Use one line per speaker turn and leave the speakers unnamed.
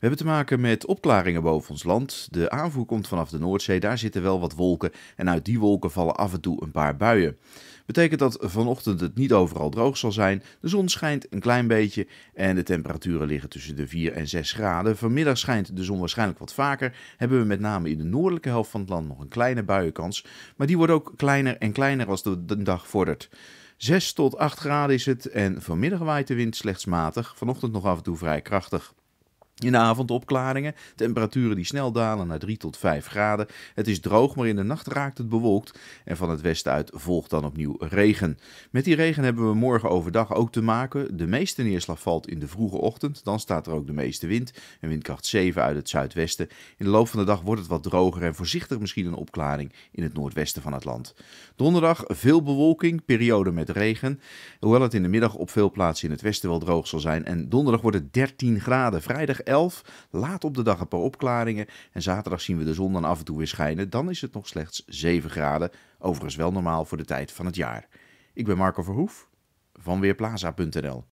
We hebben te maken met opklaringen boven ons land. De aanvoer komt vanaf de Noordzee, daar zitten wel wat wolken en uit die wolken vallen af en toe een paar buien. Betekent dat vanochtend het niet overal droog zal zijn. De zon schijnt een klein beetje en de temperaturen liggen tussen de 4 en 6 graden. Vanmiddag schijnt de zon waarschijnlijk wat vaker. Hebben we met name in de noordelijke helft van het land nog een kleine buienkans. Maar die wordt ook kleiner en kleiner als de, de dag vordert. 6 tot 8 graden is het en vanmiddag waait de wind slechts matig. Vanochtend nog af en toe vrij krachtig. In de avond opklaringen, temperaturen die snel dalen naar 3 tot 5 graden. Het is droog, maar in de nacht raakt het bewolkt en van het westen uit volgt dan opnieuw regen. Met die regen hebben we morgen overdag ook te maken. De meeste neerslag valt in de vroege ochtend, dan staat er ook de meeste wind, een windkracht 7 uit het zuidwesten. In de loop van de dag wordt het wat droger en voorzichtig misschien een opklaring in het noordwesten van het land. Donderdag veel bewolking, periode met regen, hoewel het in de middag op veel plaatsen in het westen wel droog zal zijn. En donderdag wordt het 13 graden, vrijdag 11. Laat op de dag een paar opklaringen. En zaterdag zien we de zon dan af en toe weer schijnen. Dan is het nog slechts 7 graden. Overigens wel normaal voor de tijd van het jaar. Ik ben Marco Verhoef van Weerplaza.nl.